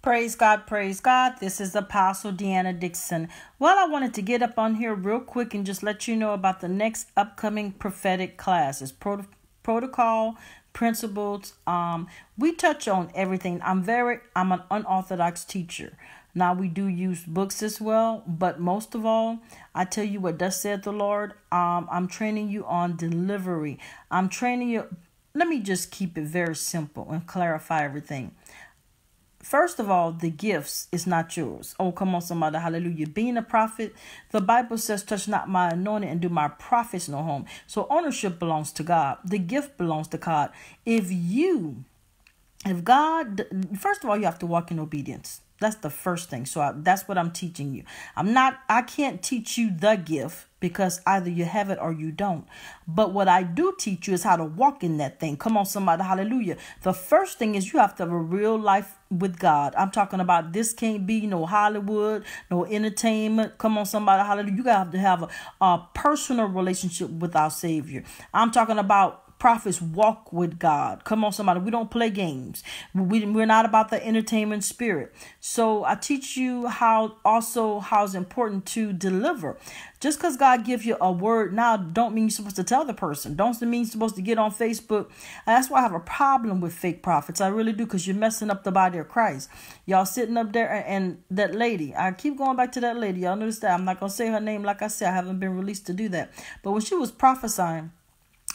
Praise God, praise God. This is Apostle Deanna Dixon. Well, I wanted to get up on here real quick and just let you know about the next upcoming prophetic classes. Pro- protocol, principles. Um, we touch on everything. I'm very I'm an unorthodox teacher. Now we do use books as well, but most of all, I tell you what thus said the Lord. Um, I'm training you on delivery. I'm training you. Let me just keep it very simple and clarify everything. First of all, the gifts is not yours. Oh, come on, somebody. Hallelujah. Being a prophet, the Bible says, touch not my anointing and do my prophets no harm. So ownership belongs to God. The gift belongs to God. If you, if God, first of all, you have to walk in obedience. That's the first thing. So I, that's what I'm teaching you. I'm not, I can't teach you the gift because either you have it or you don't. But what I do teach you is how to walk in that thing. Come on, somebody, hallelujah. The first thing is you have to have a real life with God. I'm talking about this can't be no Hollywood, no entertainment. Come on, somebody, hallelujah. You got to have to have a, a personal relationship with our Savior. I'm talking about Prophets walk with God. Come on, somebody. We don't play games. We, we're not about the entertainment spirit. So I teach you how also how it's important to deliver. Just because God gives you a word now, don't mean you're supposed to tell the person. Don't mean you're supposed to get on Facebook. That's why I have a problem with fake prophets. I really do, because you're messing up the body of Christ. Y'all sitting up there, and, and that lady, I keep going back to that lady. Y'all notice that I'm not going to say her name. Like I said, I haven't been released to do that. But when she was prophesying,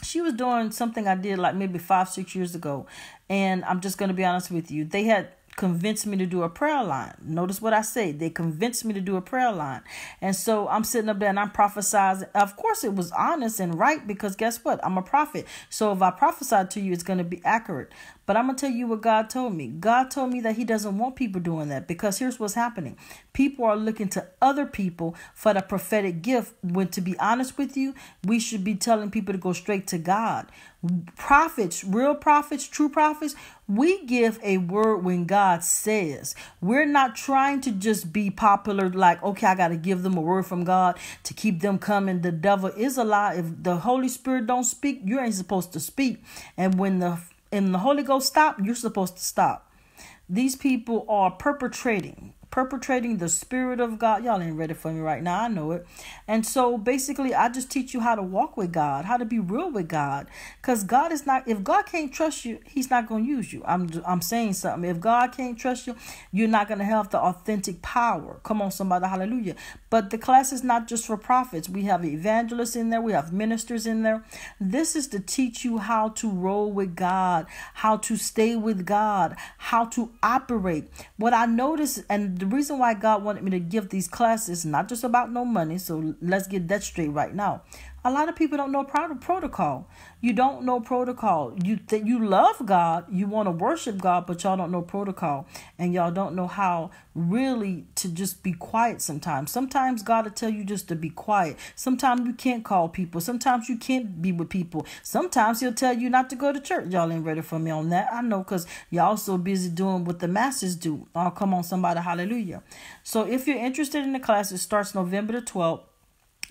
she was doing something I did like maybe five, six years ago. And I'm just going to be honest with you. They had convinced me to do a prayer line. Notice what I say. They convinced me to do a prayer line. And so I'm sitting up there and I'm prophesizing. Of course, it was honest and right because guess what? I'm a prophet. So if I prophesy to you, it's going to be accurate. But I'm going to tell you what God told me. God told me that He doesn't want people doing that because here's what's happening people are looking to other people for the prophetic gift. When to be honest with you, we should be telling people to go straight to God prophets, real prophets, true prophets, we give a word when God says. We're not trying to just be popular, like, okay, I got to give them a word from God to keep them coming. The devil is a lie. If the Holy Spirit don't speak, you ain't supposed to speak. And when the and the Holy Ghost stop, you're supposed to stop. These people are perpetrating perpetrating the spirit of God. Y'all ain't ready for me right now. I know it. And so basically, I just teach you how to walk with God, how to be real with God. Because God is not, if God can't trust you, He's not going to use you. I'm, I'm saying something. If God can't trust you, you're not going to have the authentic power. Come on, somebody. Hallelujah. But the class is not just for prophets. We have evangelists in there, we have ministers in there. This is to teach you how to roll with God, how to stay with God, how to operate. What I notice and the reason why God wanted me to give these classes, not just about no money, so let's get that straight right now. A lot of people don't know protocol. You don't know protocol. You that you love God, you want to worship God, but y'all don't know protocol, and y'all don't know how really to just be quiet. Sometimes, sometimes God will tell you just to be quiet. Sometimes you can't call people. Sometimes you can't be with people. Sometimes He'll tell you not to go to church. Y'all ain't ready for me on that. I know, cause y'all so busy doing what the masses do. Oh, come on, somebody, hallelujah! So if you're interested in the class, it starts November the twelfth.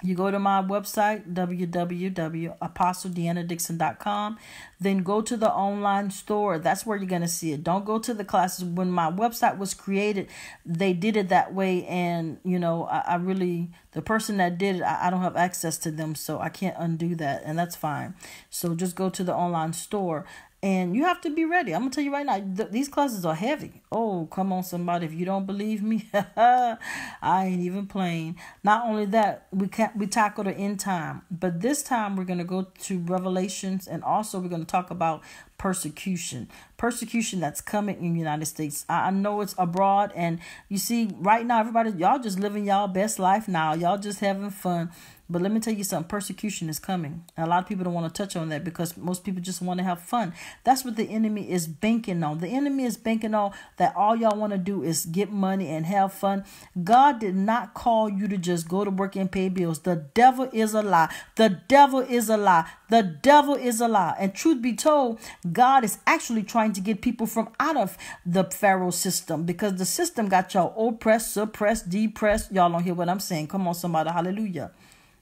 You go to my website, www.apostledeannadixon.com. Then go to the online store. That's where you're going to see it. Don't go to the classes. When my website was created, they did it that way. And, you know, I, I really, the person that did it, I, I don't have access to them. So I can't undo that. And that's fine. So just go to the online store and you have to be ready. I'm gonna tell you right now, th- these classes are heavy. Oh, come on, somebody! If you don't believe me, I ain't even playing. Not only that, we can not we tackle the end time, but this time we're gonna go to Revelations, and also we're gonna talk about persecution, persecution that's coming in the United States. I, I know it's abroad, and you see, right now, everybody, y'all just living y'all best life now. Y'all just having fun. But let me tell you something persecution is coming. A lot of people don't want to touch on that because most people just want to have fun. That's what the enemy is banking on. The enemy is banking on that all y'all want to do is get money and have fun. God did not call you to just go to work and pay bills. The devil is a lie. The devil is a lie. The devil is a lie. And truth be told, God is actually trying to get people from out of the Pharaoh system because the system got y'all oppressed, suppressed, depressed. Y'all don't hear what I'm saying. Come on, somebody. Hallelujah.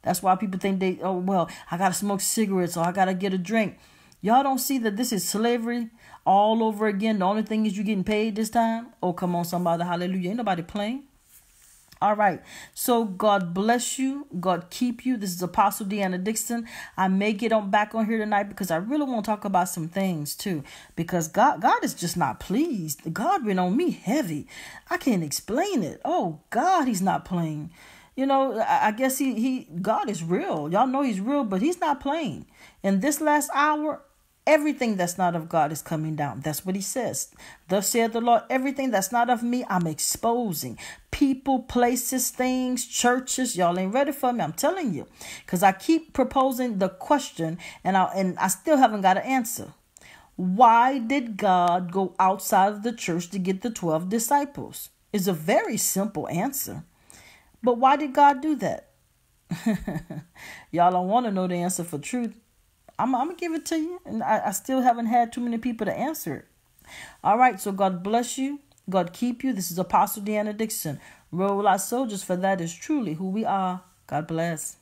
That's why people think they, oh, well, I got to smoke cigarettes or I got to get a drink. Y'all don't see that this is slavery all over again. The only thing is you are getting paid this time. Oh, come on, somebody. Hallelujah. Ain't nobody playing. All right. So God bless you. God keep you. This is Apostle Deanna Dixon. I may get on back on here tonight because I really want to talk about some things too. Because God God is just not pleased. God been on me heavy. I can't explain it. Oh God, he's not playing you know, I guess he, he God is real. Y'all know he's real, but he's not playing. In this last hour, everything that's not of God is coming down. That's what he says. Thus said the Lord, everything that's not of me, I'm exposing. People, places, things, churches, y'all ain't ready for me. I'm telling you. Because I keep proposing the question and I and I still haven't got an answer. Why did God go outside of the church to get the 12 disciples? Is a very simple answer. But why did God do that? Y'all don't want to know the answer for truth. I'm, I'm going to give it to you. And I, I still haven't had too many people to answer it. All right, so God bless you. God keep you. This is Apostle Deanna Dixon. Roll our soldiers, for that is truly who we are. God bless.